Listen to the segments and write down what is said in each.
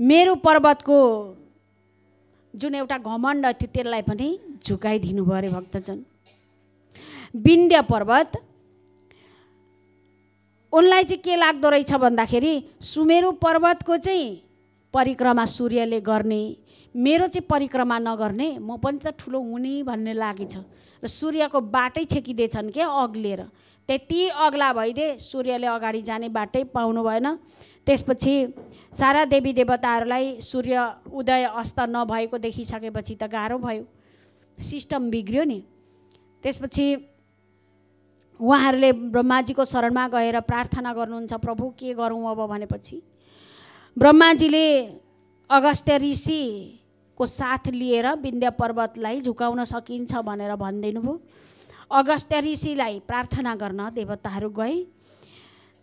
मेरो पर्वतको जुन एउटा घमण्ड थियो त्यसलाई पनि झुकाइदिनु भयो अरे भक्तजन विन्ध्य पर्वत उनलाई चाहिँ के लाग्दो रहेछ भन्दाखेरि सुमेरु पर्वतको चाहिँ परिक्रमा सूर्यले गर्ने मेरो चाहिँ परिक्रमा नगर्ने म पनि त ठुलो हुने भन्ने लागि छ र सूर्यको बाटै छेकिँदैछन् क्या अग्लेर त्यति अग्ला भइदिए सूर्यले अगाडि जाने बाटै पाउनु भएन त्यसपछि सारा देवी देवताहरूलाई सूर्य उदय अस्त नभएको देखिसकेपछि त गाह्रो भयो सिस्टम बिग्रियो नि त्यसपछि उहाँहरूले ब्रह्माजीको शरणमा गएर प्रार्थना गर्नुहुन्छ प्रभु के गरौँ अब भनेपछि ब्रह्माजीले अगस्त्य ऋषिको साथ लिएर विन्ध्य पर्वतलाई झुकाउन सकिन्छ भनेर भनिदिनु भयो अगस्त्य ऋषिलाई प्रार्थना गर्न देवताहरू गए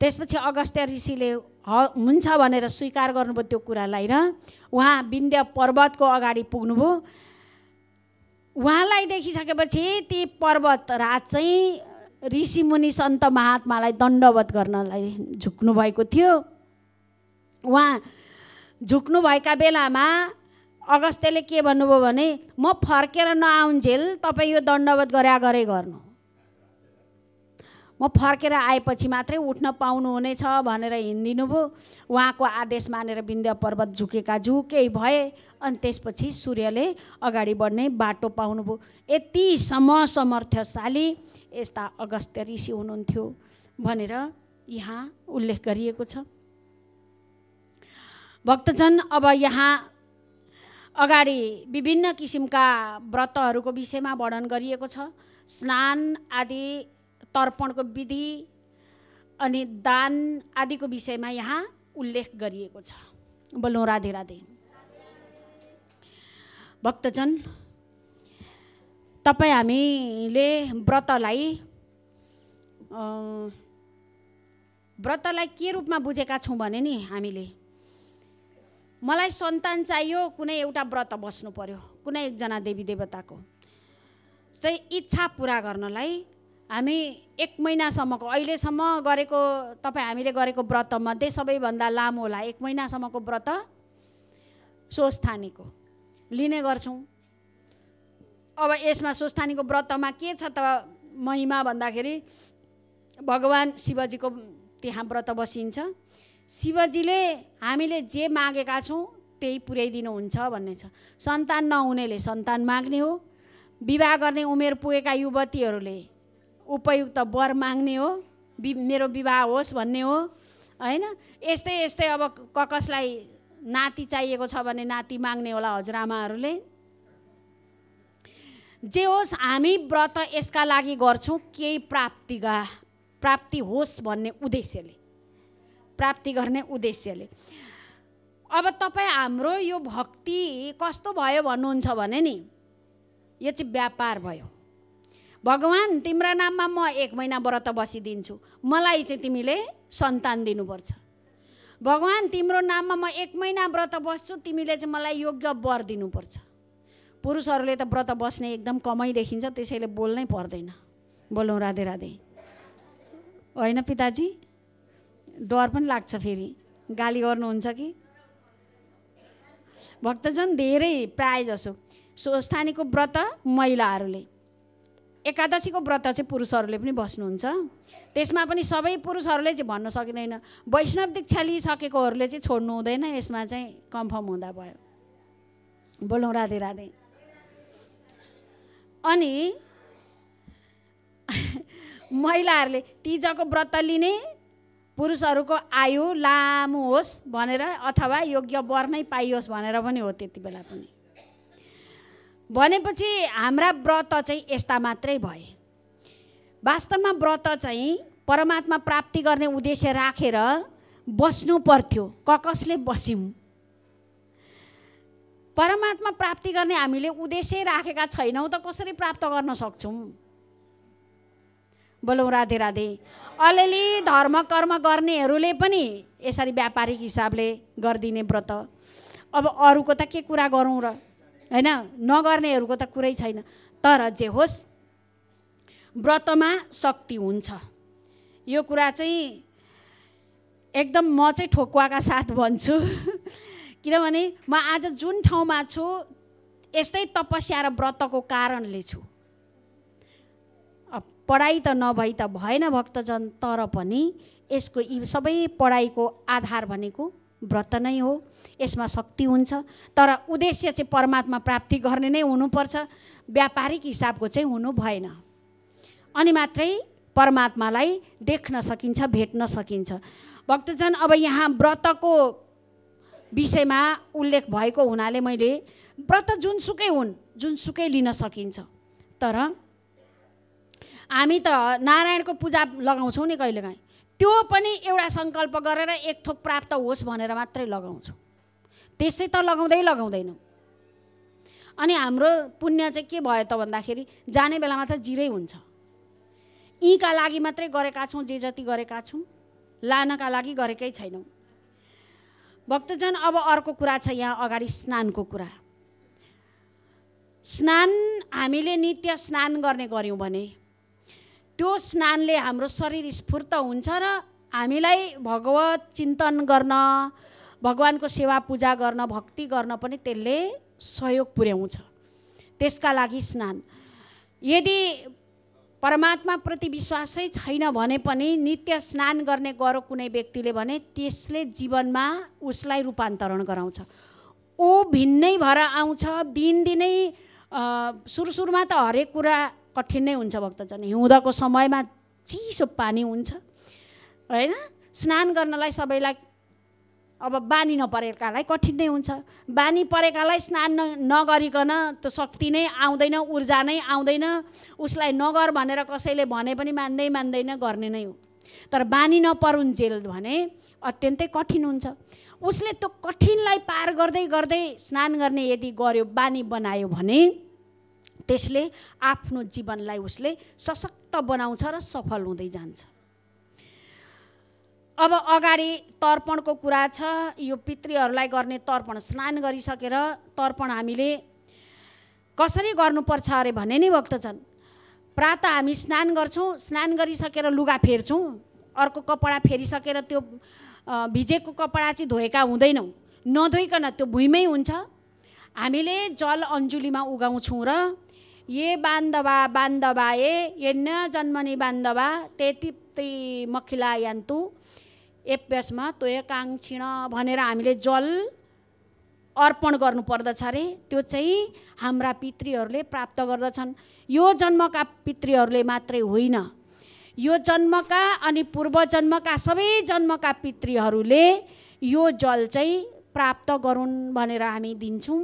त्यसपछि अगस्त्य ऋषिले ह हुन्छ भनेर स्वीकार गर्नुभयो त्यो कुरालाई र उहाँ विन्ध्य पर्वतको अगाडि पुग्नुभयो उहाँलाई देखिसकेपछि ती पर्वत राज चाहिँ ऋषिमुनि सन्त महात्मालाई दण्डवत गर्नलाई झुक्नुभएको थियो उहाँ झुक्नुभएका बेलामा अगस्त्यले के भन्नुभयो भने म फर्केर नआउन्जेल तपाईँ यो दण्डवत गरे गरे गर्नु म फर्केर आएपछि मात्रै उठ्न पाउनुहुनेछ भनेर हिँडिदिनु भयो उहाँको आदेश मानेर विन्द्य पर्वत झुकेका झुकै भए अनि त्यसपछि सूर्यले अगाडि बढ्ने बाटो पाउनुभयो यति समसमर्थ्यशाली यस्ता अगस्त्य ऋषि हुनुहुन्थ्यो भनेर यहाँ उल्लेख गरिएको छ भक्तजन अब यहाँ अगाडि विभिन्न किसिमका व्रतहरूको विषयमा वर्णन गरिएको छ स्नान आदि तर्पणको विधि अनि दान आदिको विषयमा यहाँ उल्लेख गरिएको छ बोलौँ राधे राधे भक्तजन तपाईँ हामीले व्रतलाई व्रतलाई के रूपमा बुझेका छौँ भने नि हामीले मलाई सन्तान चाहियो कुनै एउटा व्रत बस्नु पर्यो कुनै एकजना देवी देवताको जस्तै इच्छा पुरा गर्नलाई हामी एक महिनासम्मको अहिलेसम्म गरेको तपाईँ हामीले गरेको व्रतमध्ये सबैभन्दा लामो होला एक महिनासम्मको व्रत स्वस्थानीको लिने गर्छौँ अब यसमा स्वस्थानीको व्रतमा के छ त महिमा भन्दाखेरि भगवान् शिवजीको त्यहाँ व्रत बसिन्छ शिवजीले हामीले जे मागेका छौँ त्यही पुर्याइदिनुहुन्छ भन्ने छ सन्तान नहुनेले सन्तान माग्ने हो विवाह गर्ने उमेर पुगेका युवतीहरूले उपयुक्त वर माग्ने हो मेरो विवाह होस् भन्ने हो होइन यस्तै यस्तै अब ककसलाई नाति चाहिएको छ भने नाति माग्ने होला हजुरआमाहरूले जे होस् हामी व्रत यसका लागि गर्छौँ केही प्राप्तिका प्राप्ति होस् भन्ने उद्देश्यले प्राप्ति गर्ने उद्देश्यले अब तपाईँ हाम्रो यो भक्ति कस्तो भयो भन्नुहुन्छ भने नि यो चाहिँ व्यापार भयो भगवान् तिम्रा नाममा म एक महिना व्रत बसिदिन्छु मलाई चाहिँ तिमीले सन्तान दिनुपर्छ भगवान् तिम्रो नाममा म एक महिना व्रत बस्छु तिमीले चाहिँ मलाई योग्य वर दिनुपर्छ पुरुषहरूले त व्रत बस्ने एकदम कमै देखिन्छ त्यसैले बोल्नै पर्दैन बोलौँ राधे राधे होइन पिताजी डर पनि लाग्छ फेरि गाली गर्नुहुन्छ कि भक्तजन धेरै प्राय जसो स्वस्थानीको व्रत महिलाहरूले एकादशीको व्रत चाहिँ पुरुषहरूले पनि बस्नुहुन्छ त्यसमा पनि सबै पुरुषहरूले चाहिँ भन्न सकिँदैन वैष्णव दीक्षा लिइसकेकोहरूले चाहिँ छोड्नु हुँदैन यसमा चाहिँ कन्फर्म हुँदा भयो बोलौँ राधे राधे अनि महिलाहरूले तिजको व्रत लिने पुरुषहरूको आयु लामो होस् भनेर अथवा योग्य वर नै पाइयोस् भनेर पनि हो त्यति बेला पनि भनेपछि हाम्रा व्रत चाहिँ यस्ता मात्रै भए वास्तवमा व्रत चाहिँ परमात्मा प्राप्ति गर्ने उद्देश्य राखेर रा, बस्नु पर्थ्यो क बस्यौँ परमात्मा प्राप्ति गर्ने हामीले उद्देश्य राखेका छैनौँ त कसरी प्राप्त गर्न सक्छौँ बोलौँ राधे राधे अलिअलि धर्म कर्म गर्नेहरूले पनि यसरी व्यापारिक हिसाबले गरिदिने व्रत अब अरूको त के कुरा गरौँ र होइन नगर्नेहरूको त कुरै छैन तर जे होस् व्रतमा शक्ति हुन्छ यो कुरा चाहिँ एकदम म चाहिँ ठोकुवाका साथ भन्छु किनभने म आज जुन ठाउँमा छु यस्तै तपस्या र व्रतको कारणले छु पढाइ त नभई त भएन भक्तजन तर पनि यसको यी सबै पढाइको आधार भनेको व्रत नै हो यसमा शक्ति हुन्छ तर उद्देश्य चाहिँ परमात्मा प्राप्ति गर्ने नै हुनुपर्छ व्यापारिक हिसाबको चाहिँ हुनु भएन अनि मात्रै परमात्मालाई देख्न सकिन्छ भेट्न सकिन्छ भक्तजन अब यहाँ व्रतको विषयमा उल्लेख भएको हुनाले मैले व्रत जुनसुकै हुन् जुनसुकै लिन सकिन्छ तर हामी त नारायणको पूजा लगाउँछौँ नि कहिलेकाहीँ त्यो पनि एउटा सङ्कल्प गरेर एक थोक प्राप्त होस् भनेर मात्रै लगाउँछु त्यसै त लगाउँदै लगाउँदैनौँ अनि हाम्रो पुण्य चाहिँ के भयो त भन्दाखेरि जाने बेलामा त जिरै हुन्छ यहीँका लागि मात्रै गरेका छौँ जे जति गरेका छौँ लानका लागि गरेकै छैनौँ भक्तजन अब अर्को कुरा छ यहाँ अगाडि स्नानको कुरा स्नान हामीले नित्य स्नान गर्ने गऱ्यौँ भने त्यो स्नानले हाम्रो शरीर स्फूर्त हुन्छ र हामीलाई भगवत चिन्तन गर्न भगवानको सेवा पूजा गर्न भक्ति गर्न पनि त्यसले सहयोग पुर्याउँछ त्यसका लागि स्नान यदि परमात्माप्रति विश्वासै छैन भने पनि नित्य स्नान गर्ने गरो कुनै व्यक्तिले भने त्यसले जीवनमा उसलाई रूपान्तरण गराउँछ ऊ भिन्नै भएर आउँछ दिनदिनै सुरु सुरुमा त हरेक कुरा कठिन नै हुन्छ भक्तजन हिउँदको समयमा चिसो पानी हुन्छ होइन स्नान गर्नलाई सबैलाई अब बानी नपरेकालाई कठिन नै हुन्छ बानी परेकालाई स्नान नगरिकन त्यो शक्ति नै आउँदैन ऊर्जा नै आउँदैन उसलाई नगर भनेर कसैले भने पनि मान्दै मान्दैन गर्ने नै हो तर बानी नपरुन्जेल भने अत्यन्तै कठिन हुन्छ उसले त्यो कठिनलाई पार गर्दै गर्दै स्नान गर्ने यदि गर्यो बानी बनायो भने त्यसले आफ्नो जीवनलाई उसले सशक्त बनाउँछ र सफल हुँदै जान्छ अब अगाडि तर्पणको कुरा छ यो पितृहरूलाई गर्ने तर्पण स्नान गरिसकेर तर्पण हामीले कसरी गर्नुपर्छ अरे भन्ने नि छन् प्रात हामी स्नान गर्छौँ स्नान गरिसकेर लुगा फेर्छौँ अर्को कपडा फेरिसकेर त्यो भिजेको कपडा चाहिँ धोएका हुँदैनौँ नधोइकन त्यो भुइँमै हुन्छ हामीले जल अन्जुलीमा उगाउँछौँ र ये बान्धवा बान्धवा ए यन्न जन्मनी बान्धवा त्यति मखिला यान्तु एप्यासमा तोय काङ्क्षिण भनेर हामीले जल अर्पण गर्नु पर्दछ अरे त्यो चाहिँ हाम्रा पितृहरूले प्राप्त गर्दछन् यो जन्मका पितृहरूले मात्रै होइन यो जन्मका अनि पूर्व जन्मका सबै जन्मका पितृहरूले यो जल चाहिँ प्राप्त गरून् भनेर हामी दिन्छौँ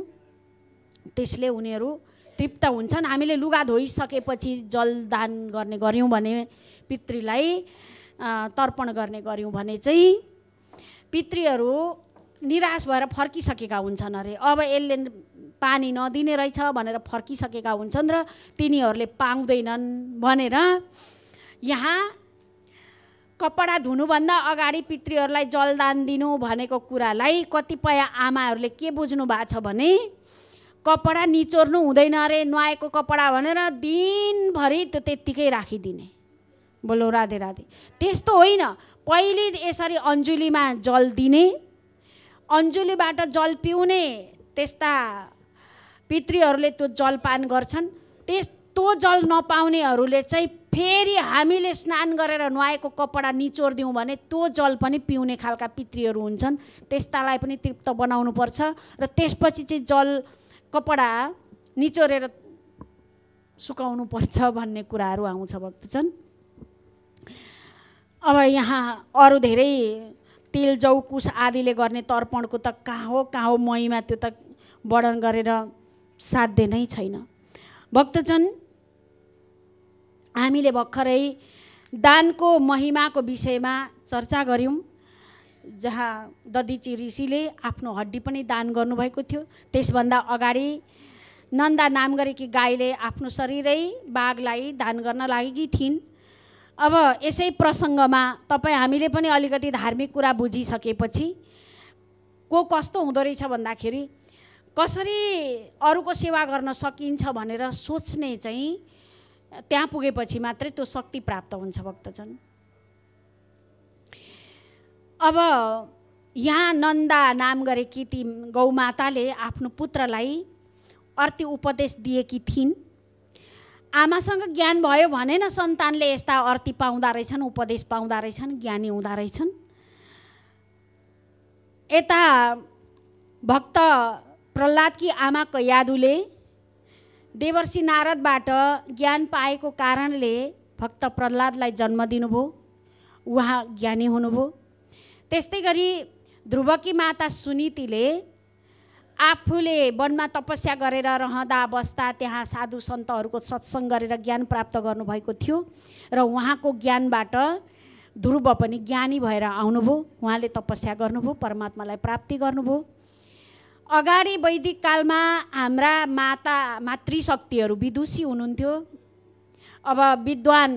त्यसले उनीहरू तृप्त हुन्छन् हामीले लुगा धोइसकेपछि जलदान गर्ने गऱ्यौँ भने पितृलाई तर्पण गर्ने गऱ्यौँ भने चाहिँ पितृहरू निराश भएर फर्किसकेका हुन्छन् अरे अब यसले पानी नदिने रहेछ भनेर फर्किसकेका हुन्छन् र तिनीहरूले पाउँदैनन् भनेर यहाँ कपडा धुनुभन्दा अगाडि पितृहरूलाई जलदान दिनु भनेको कुरालाई कतिपय आमाहरूले के बुझ्नु भएको छ भने कपडा निचोर्नु हुँदैन अरे नुहाएको कपडा भनेर दिनभरि त्यो त्यत्तिकै राखिदिने बोलो राधे राधे त्यस्तो होइन पहिले यसरी अन्जुलीमा जल दिने अन्जुलीबाट जल पिउने त्यस्ता पितृहरूले त्यो जलपान गर्छन् त्यस्तो जल नपाउनेहरूले चाहिँ फेरि हामीले स्नान गरेर नुहाएको कपडा निचोरिदिउँ भने त्यो जल पनि पिउने खालका पितृहरू हुन्छन् त्यस्तालाई पनि तृप्त बनाउनुपर्छ र त्यसपछि चाहिँ जल कपडा निचोरेर सुकाउनु पर्छ भन्ने कुराहरू आउँछ भक्तजन अब यहाँ अरू धेरै तेल जौ कुस आदिले गर्ने तर्पणको त कहाँ हो कहाँ हो महिमा त्यो त वर्णन गरेर साध्य नै छैन भक्तजन हामीले भर्खरै दानको महिमाको विषयमा चर्चा गऱ्यौँ जहाँ दधिची ऋषिले आफ्नो हड्डी पनि दान गर्नुभएको थियो त्यसभन्दा अगाडि नन्दा नाम गरेकी गाईले आफ्नो शरीरै बाघलाई दान गर्न लागेकी थिइन् अब यसै प्रसङ्गमा तपाईँ हामीले पनि अलिकति धार्मिक कुरा बुझिसकेपछि को कस्तो हुँदो रहेछ भन्दाखेरि कसरी अरूको सेवा गर्न सकिन्छ भनेर सोच्ने चाहिँ त्यहाँ पुगेपछि मात्रै त्यो शक्ति प्राप्त हुन्छ भक्तजन अब यहाँ नन्दा नाम गरेकी ती गौमाताले आफ्नो पुत्रलाई अर्ति उपदेश दिएकी थिइन् आमासँग ज्ञान भयो भने न सन्तानले यस्ता अर्ति पाउँदा रहेछन् उपदेश पाउँदा रहेछन् ज्ञानी हुँदो रहेछन् यता भक्त कि आमाको यादुले देवर्षि नारदबाट ज्ञान पाएको कारणले भक्त प्रहलादलाई जन्म दिनुभयो उहाँ ज्ञानी हुनुभयो त्यस्तै गरी ध्रुवकी माता सुनितिले आफूले वनमा तपस्या गरेर रहँदा बस्दा त्यहाँ साधु सन्तहरूको सत्सङ्ग गरेर ज्ञान प्राप्त गर्नुभएको थियो र उहाँको ज्ञानबाट ध्रुव पनि ज्ञानी भएर आउनुभयो उहाँले तपस्या गर्नुभयो परमात्मालाई प्राप्ति गर्नुभयो अगाडि वैदिक कालमा हाम्रा माता मातृशक्तिहरू विदुषी हुनुहुन्थ्यो अब विद्वान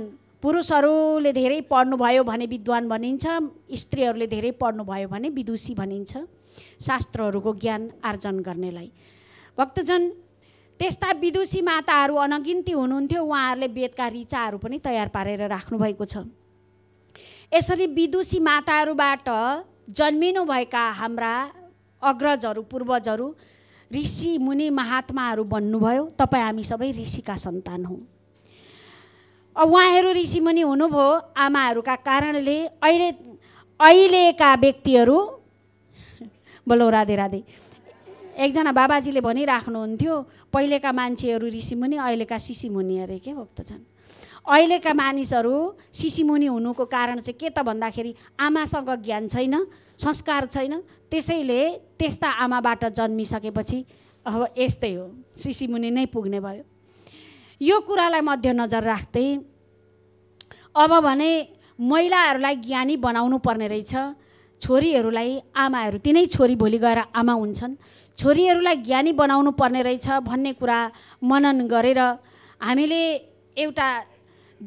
पुरुषहरूले धेरै पढ्नुभयो भने विद्वान भनिन्छ स्त्रीहरूले धेरै पढ्नुभयो भने विदुषी भनिन्छ शास्त्रहरूको ज्ञान आर्जन गर्नेलाई भक्तजन त्यस्ता विदुषी माताहरू अनगिन्ती हुनुहुन्थ्यो उहाँहरूले वेदका रिचाहरू पनि तयार पारेर राख्नुभएको छ यसरी विदुषी माताहरूबाट जन्मिनुभएका हाम्रा अग्रजहरू पूर्वजहरू ऋषि मुनि महात्माहरू बन्नुभयो तपाईँ हामी सबै ऋषिका सन्तान हौँ अब उहाँहरू ऋषिमुनि हुनुभयो आमाहरूका कारणले अहिले अहिलेका व्यक्तिहरू बोलो राधे राधे एकजना बाबाजीले भनिराख्नुहुन्थ्यो पहिलेका मान्छेहरू ऋषिमुनि अहिलेका सिसिमुनि अरे के भक्त छन् अहिलेका मानिसहरू सिसिमुनि हुनुको कारण चाहिँ के त भन्दाखेरि आमासँग ज्ञान छैन संस्कार छैन त्यसैले त्यस्ता आमाबाट जन्मिसकेपछि अब यस्तै हो सिसिमुनि नै पुग्ने भयो यो कुरालाई मध्यनजर राख्दै अब भने महिलाहरूलाई ज्ञानी बनाउनु पर्ने रहेछ छोरीहरूलाई आमाहरू तिनै छोरी भोलि गएर आमा हुन्छन् छोरीहरूलाई ज्ञानी बनाउनु पर्ने रहेछ भन्ने कुरा मनन गरेर हामीले एउटा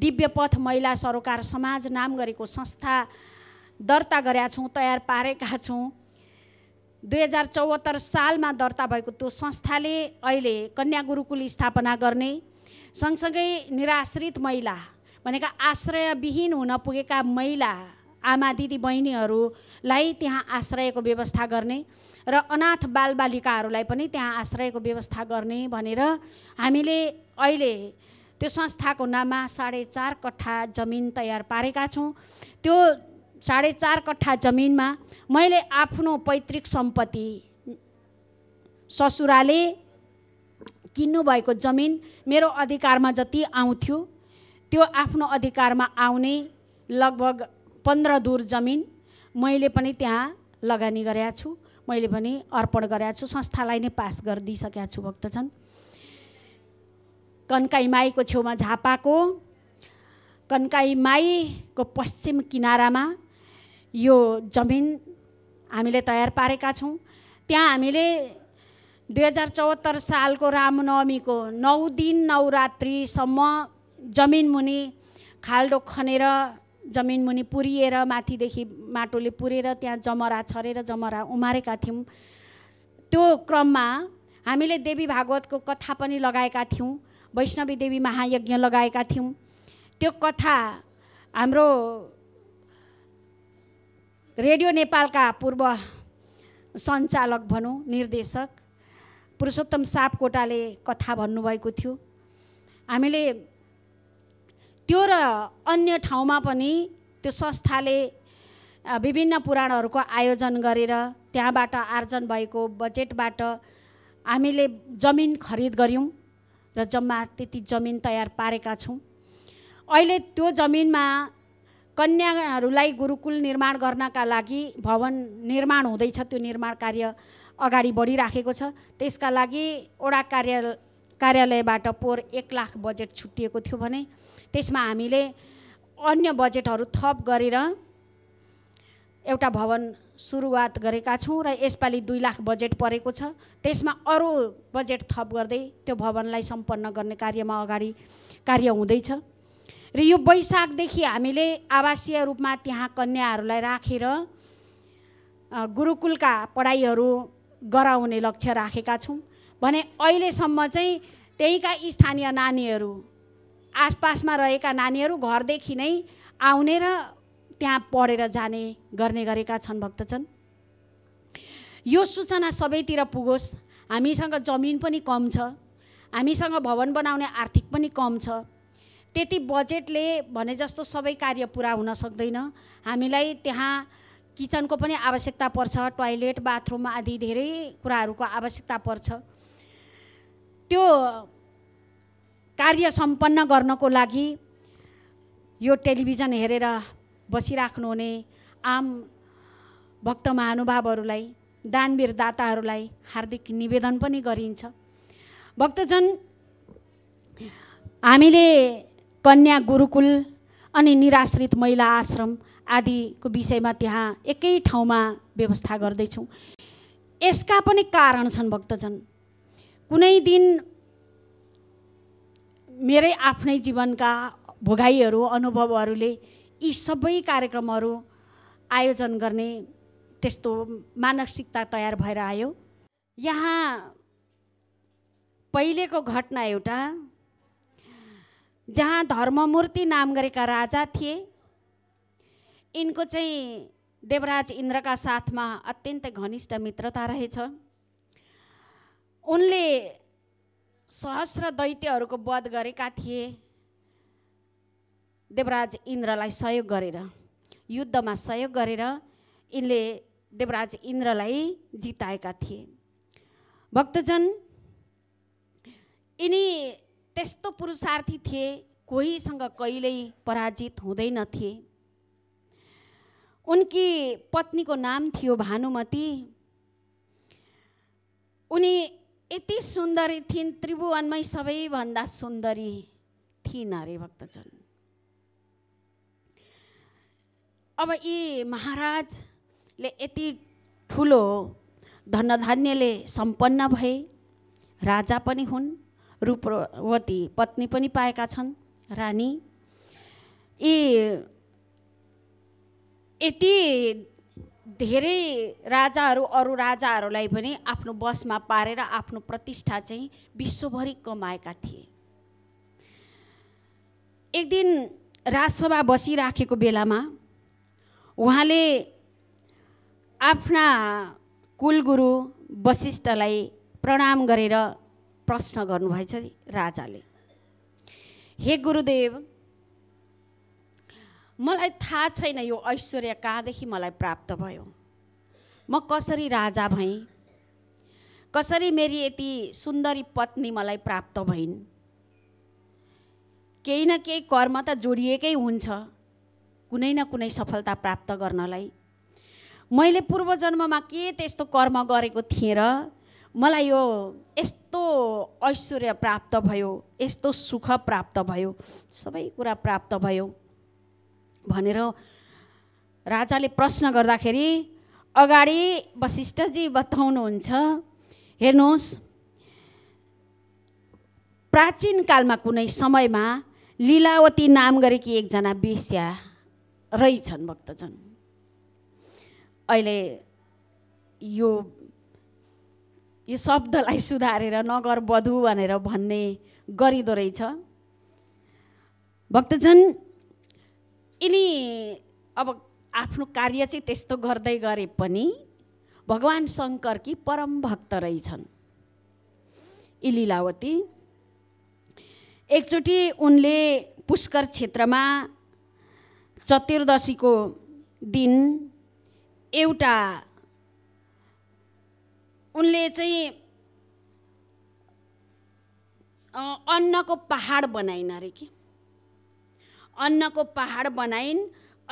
दिव्य पथ महिला सरोकार समाज नाम गरेको संस्था दर्ता गरेका छौँ तयार पारेका छौँ दुई हजार चौहत्तर सालमा दर्ता भएको त्यो संस्थाले अहिले कन्या गुरुकुल स्थापना गर्ने सँगसँगै निराश्रित महिला भनेका आश्रयविहीन हुन पुगेका महिला आमा दिदी बहिनीहरूलाई त्यहाँ आश्रयको व्यवस्था गर्ने र अनाथ बालबालिकाहरूलाई पनि त्यहाँ आश्रयको व्यवस्था गर्ने भनेर हामीले अहिले त्यो संस्थाको नाममा साढे चार कट्ठा जमिन तयार पारेका छौँ त्यो साढे चार कट्ठा जमिनमा मैले आफ्नो पैतृक सम्पत्ति ससुराले किन्नुभएको जमिन मेरो अधिकारमा जति आउँथ्यो त्यो आफ्नो अधिकारमा आउने लगभग पन्ध्र दुर जमिन मैले पनि त्यहाँ लगानी गरेका छु मैले पनि अर्पण गरेका छु संस्थालाई नै पास गरिदिइसकेका छु भक्तजन माईको छेउमा झापाको माईको पश्चिम किनारामा यो जमिन हामीले तयार पारेका छौँ त्यहाँ हामीले दुई हजार चौहत्तर सालको रामनवमीको नौ दिन जमिन मुनि खाल्डो खनेर जमिन मुनि पुरिएर माथिदेखि माटोले पुरेर त्यहाँ जमरा छरेर जमरा उमारेका थियौँ त्यो क्रममा हामीले देवी भागवतको कथा पनि लगाएका थियौँ वैष्णवी देवी महायज्ञ लगाएका थियौँ त्यो कथा हाम्रो रेडियो नेपालका पूर्व सञ्चालक भनौँ निर्देशक पुरुषोत्तम सापकोटाले कथा भन्नुभएको थियो हामीले त्यो र अन्य ठाउँमा पनि त्यो संस्थाले विभिन्न पुराणहरूको आयोजन गरेर त्यहाँबाट आर्जन भएको बजेटबाट हामीले जमिन खरिद गऱ्यौँ र जम्मा त्यति जमिन तयार पारेका छौँ अहिले त्यो जमिनमा कन्याहरूलाई गुरुकुल निर्माण गर्नका लागि भवन निर्माण हुँदैछ त्यो निर्माण कार्य अगाडि बढिराखेको छ त्यसका लागि वडा कार्य कार्यालयबाट पोहोर एक लाख बजेट छुट्टिएको थियो भने त्यसमा हामीले अन्य बजेटहरू थप गरेर एउटा भवन सुरुवात गरेका छौँ र यसपालि दुई लाख बजेट परेको छ त्यसमा अरू बजेट थप गर्दै त्यो भवनलाई सम्पन्न गर्ने कार्यमा अगाडि कार्य हुँदैछ र यो वैशाखदेखि हामीले आवासीय रूपमा त्यहाँ कन्याहरूलाई राखेर गुरुकुलका पढाइहरू गराउने लक्ष्य राखेका छौँ भने अहिलेसम्म चाहिँ त्यहीँका स्थानीय नानीहरू आसपासमा रहेका नानीहरू घरदेखि नै आउने र त्यहाँ पढेर जाने गर्ने गरेका छन् भक्तजन यो सूचना सबैतिर पुगोस् हामीसँग जमिन पनि कम छ हामीसँग भवन बनाउने आर्थिक पनि कम छ त्यति बजेटले भने जस्तो सबै कार्य पुरा हुन सक्दैन हामीलाई त्यहाँ किचनको पनि आवश्यकता पर्छ टोइलेट बाथरुम आदि धेरै कुराहरूको आवश्यकता पर्छ त्यो कार्य सम्पन्न गर्नको लागि यो टेलिभिजन हेरेर बसिराख्नुहुने आम भक्त महानुभावहरूलाई दानवीर दाताहरूलाई हार्दिक निवेदन पनि गरिन्छ भक्तजन हामीले कन्या गुरुकुल अनि निराश्रित महिला आश्रम आदिको विषयमा त्यहाँ एकै ठाउँमा व्यवस्था गर्दैछौँ यसका पनि कारण छन् भक्तजन कुनै दिन मेरै आफ्नै जीवनका भोगाइहरू अनुभवहरूले यी सबै कार्यक्रमहरू आयोजन गर्ने त्यस्तो मानसिकता तयार भएर आयो यहाँ पहिलेको घटना एउटा जहाँ धर्ममूर्ति नाम गरेका राजा थिए यिनको चाहिँ देवराज इन्द्रका साथमा अत्यन्तै घनिष्ठ मित्रता रहेछ उनले सहस्र दैत्यहरूको वध गरेका थिए देवराज इन्द्रलाई सहयोग गरेर युद्धमा सहयोग गरेर यिनले देवराज इन्द्रलाई जिताएका थिए भक्तजन यिनी त्यस्तो पुरुषार्थी थिए कोहीसँग कहिल्यै पराजित हुँदैनथे उनकी पत्नीको नाम थियो भानुमती उनी यति सुन्दरी थिइन् त्रिभुवनमै सबैभन्दा सुन्दरी थिइन् अरे भक्तजन अब यी महाराजले यति ठुलो धनधान्यले सम्पन्न भए राजा पनि हुन् रूपवती पत्नी पनि पाएका छन् रानी यी यति धेरै राजाहरू अरू राजाहरूलाई पनि आफ्नो बसमा पारेर आफ्नो प्रतिष्ठा चाहिँ विश्वभरि कमाएका थिए एक दिन राजसभा बसिराखेको बेलामा उहाँले आफ्ना कुलगुरु वशिष्ठलाई प्रणाम गरेर प्रश्न गर्नुभएछ राजाले हे गुरुदेव मलाई थाहा छैन यो ऐश्वर्य कहाँदेखि मलाई प्राप्त भयो म कसरी राजा भएँ कसरी मेरी यति सुन्दरी पत्नी मलाई प्राप्त भइन् केही न केही कर्म त जोडिएकै हुन्छ कुनै न कुनै सफलता प्राप्त गर्नलाई मैले पूर्वजन्ममा के त्यस्तो कर्म गरेको थिएँ र मलाई यो यस्तो ऐश्वर्य प्राप्त भयो यस्तो सुख प्राप्त भयो सबै कुरा प्राप्त भयो भनेर राजाले प्रश्न गर्दाखेरि अगाडि वशिष्ठजी बताउनुहुन्छ हेर्नुहोस् प्राचीन कालमा कुनै समयमा लीलावती नाम गरेकी एकजना बेस्या रहेछन् भक्तजन अहिले यो यो शब्दलाई सुधारेर नगर बधु भनेर भन्ने गरिँदो रहेछ भक्तजन यिनी अब आफ्नो कार्य चाहिँ त्यस्तो गर्दै गरे पनि भगवान् शङ्करकी परम भक्त रहेछन् यी लिलावती एकचोटि उनले पुष्कर क्षेत्रमा चतुर्दशीको दिन एउटा उनले चाहिँ अन्नको पहाड बनाइन अरे कि अन्नको पहाड बनाइन्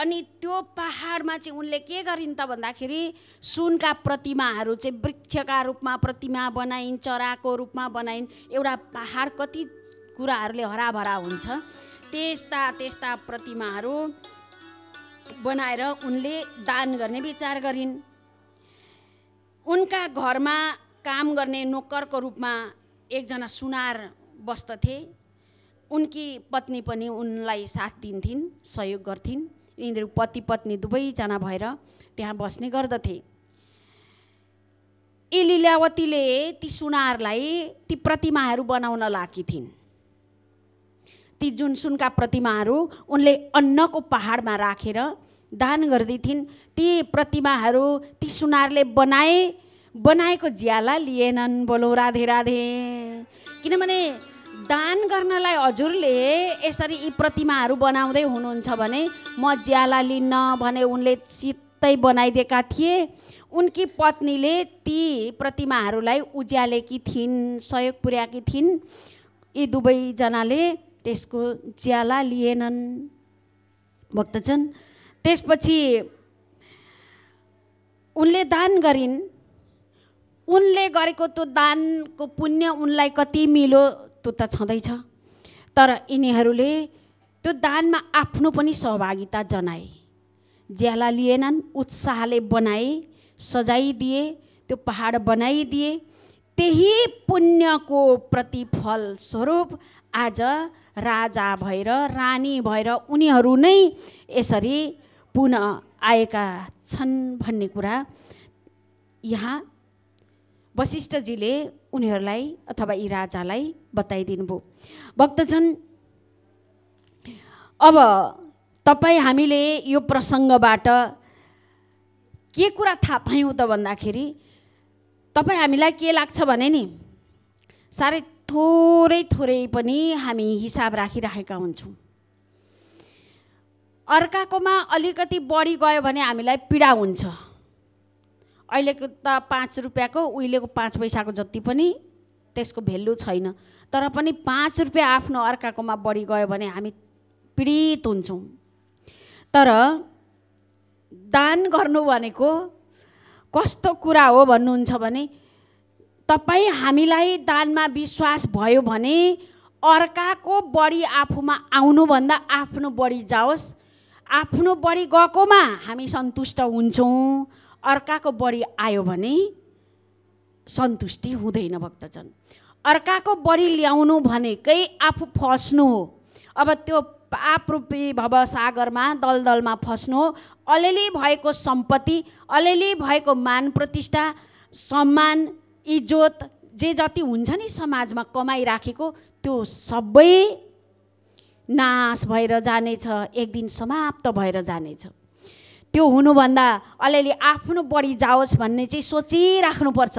अनि त्यो पहाडमा चाहिँ उनले के गरिन् त भन्दाखेरि सुनका प्रतिमाहरू चाहिँ वृक्षका रूपमा प्रतिमा बनाइन् चराको रूपमा बनाइन् एउटा पहाड कति कुराहरूले हराभरा हुन्छ त्यस्ता त्यस्ता प्रतिमाहरू बनाएर उनले दान गर्ने विचार गरिन् उनका घरमा काम गर्ने नोकरको रूपमा एकजना सुनार बस्दथे उनकी पत्नी पनि उनलाई साथ दिन्थिन् सहयोग गर्थिन् यिनीहरू पति पत्नी दुवैजना भएर त्यहाँ बस्ने गर्दथे यी लिलावतीले ती सुनारलाई ती प्रतिमाहरू बनाउन लागी थिइन् ती जुन सुनका प्रतिमाहरू उनले अन्नको पहाडमा राखेर दान गर्दै थिइन् ती प्रतिमाहरू ती सुनारले बनाए बनाएको ज्याला लिएनन् बोलो राधे राधे किनभने दान गर्नलाई हजुरले यसरी यी प्रतिमाहरू बनाउँदै हुनुहुन्छ भने म ज्याला लिन्न भने उनले चित्तै बनाइदिएका थिए उनकी पत्नीले ती प्रतिमाहरूलाई उज्यालेकी थिइन् सहयोग पुर्याएकी थिइन् यी दुवैजनाले त्यसको ज्याला लिएनन् भक्तजन त्यसपछि उनले दान गरिन् उनले गरेको त्यो दानको पुण्य उनलाई कति मिलो त्यो त छँदैछ तर यिनीहरूले त्यो दानमा आफ्नो पनि सहभागिता जनाए ज्याला लिएनन् उत्साहले बनाए सजाइदिए त्यो पहाड बनाइदिए त्यही पुण्यको प्रतिफल स्वरूप आज राजा भएर रानी भएर उनीहरू नै यसरी पुनः आएका छन् भन्ने कुरा यहाँ वशिष्ठजीले उनीहरूलाई अथवा यी राजालाई बताइदिनुभयो भक्तजन अब तपाईँ हामीले यो प्रसङ्गबाट के कुरा थाहा पायौँ त भन्दाखेरि तपाईँ हामीलाई के लाग्छ भने नि साह्रै थोरै थोरै पनि हामी हिसाब राखिराखेका हुन्छौँ अर्काकोमा अलिकति बढी गयो भने हामीलाई पीडा हुन्छ अहिलेको त पाँच रुपियाँको उहिलेको पाँच पैसाको जति पनि त्यसको भेल्यु छैन तर पनि पाँच रुपियाँ आफ्नो अर्काकोमा बढी गयो भने हामी पीडित हुन्छौँ तर दान गर्नु भनेको कस्तो कुरा हो भन्नुहुन्छ भने तपाईँ हामीलाई दानमा विश्वास भयो भने अर्काको बढी आफूमा आउनुभन्दा आफ्नो बढी जाओस् आफ्नो बढी गएकोमा हामी सन्तुष्ट हुन्छौँ अर्काको बढी आयो भने सन्तुष्टि हुँदैन भक्तजन अर्काको बढी ल्याउनु भनेकै आफू फस्नु हो अब त्यो पाप रूपी भव सागरमा दलदलमा फस्नु हो अलिअलि भएको सम्पत्ति अलिअलि भएको मान प्रतिष्ठा सम्मान इज्जत जे जति हुन्छ नि समाजमा कमाइराखेको त्यो सबै नाश भएर जानेछ एक दिन समाप्त भएर जानेछ त्यो हुनुभन्दा अलिअलि आफ्नो बढी जाओस् भन्ने चाहिँ सोचिराख्नुपर्छ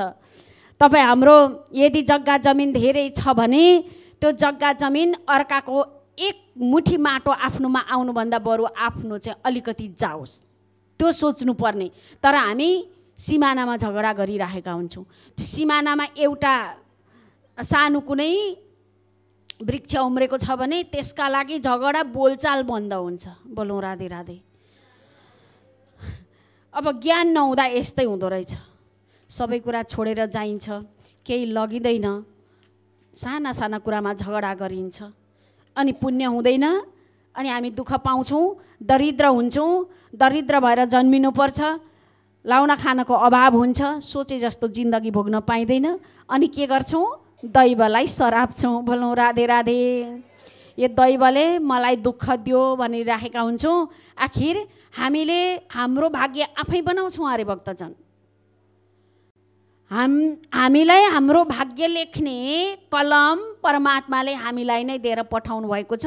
तपाईँ हाम्रो यदि जग्गा जमिन धेरै छ भने त्यो जग्गा जमिन अर्काको एक मुठी माटो आफ्नोमा आउनुभन्दा बरु आफ्नो चाहिँ अलिकति जाओस् त्यो सोच्नुपर्ने तर हामी सिमानामा झगडा गरिराखेका हुन्छौँ सिमानामा एउटा सानो कुनै वृक्ष उम्रेको छ भने त्यसका लागि झगडा बोलचाल बन्द हुन्छ बोलौँ राधे राधे अब ज्ञान नहुँदा यस्तै हुँदो रहेछ सबै कुरा छोडेर जाइन्छ केही लगिँदैन साना साना कुरामा झगडा गरिन्छ अनि पुण्य हुँदैन अनि हामी दुःख पाउँछौँ दरिद्र हुन्छौँ दरिद्र भएर जन्मिनुपर्छ लाउन खानको अभाव हुन्छ सोचे जस्तो जिन्दगी भोग्न पाइँदैन अनि के गर्छौँ दैवलाई सराप्छौँ भनौँ राधे राधे यो दैवले मलाई दुःख दियो भनिराखेका हुन्छौँ आखिर हामीले हाम्रो भाग्य आफै बनाउँछौँ अरे भक्तजन हाम हामीलाई हाम्रो भाग्य लेख्ने कलम परमात्माले हामीलाई नै दिएर पठाउनु भएको छ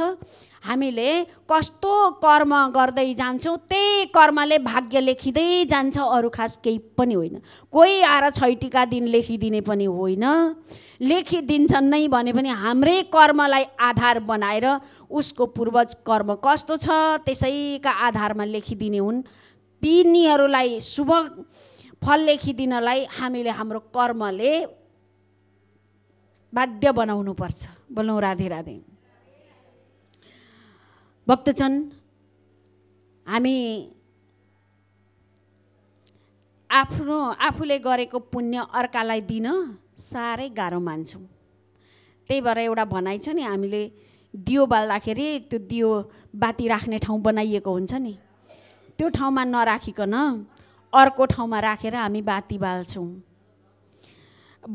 हामीले कस्तो कर्म गर्दै जान्छौँ त्यही कर्मले भाग्य लेखिँदै जान्छ अरू खास केही पनि होइन कोही आएर छैटीका दिन लेखिदिने पनि होइन लेखिदिन्छन् नै भने पनि हाम्रै कर्मलाई आधार बनाएर उसको पूर्वज कर्म कस्तो छ त्यसैका आधारमा लेखिदिने हुन् तिनीहरूलाई शुभ फल लेखिदिनलाई हामीले हाम्रो कर्मले बाध्य बनाउनु पर्छ बोलौँ राधे राधे भक्तजन हामी आफ्नो आफूले गरेको पुण्य अर्कालाई दिन साह्रै गाह्रो मान्छौँ त्यही भएर एउटा भनाइ छ नि हामीले दियो बाल्दाखेरि त्यो दियो बाती राख्ने ठाउँ बनाइएको हुन्छ नि त्यो ठाउँमा नराखिकन अर्को ठाउँमा राखेर हामी बाती बाल्छौँ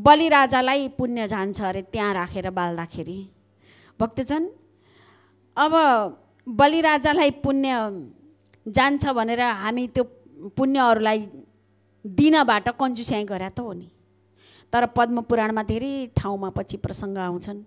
बलिराजालाई पुण्य जान्छ अरे त्यहाँ राखेर बाल्दाखेरि भक्तजन अब बलिराजालाई पुण्य जान्छ भनेर हामी त्यो पुण्यहरूलाई दिनबाट कन्जुस्याइ गरे त हो नि तर पद्मपुराणमा धेरै ठाउँमा पछि प्रसङ्ग आउँछन्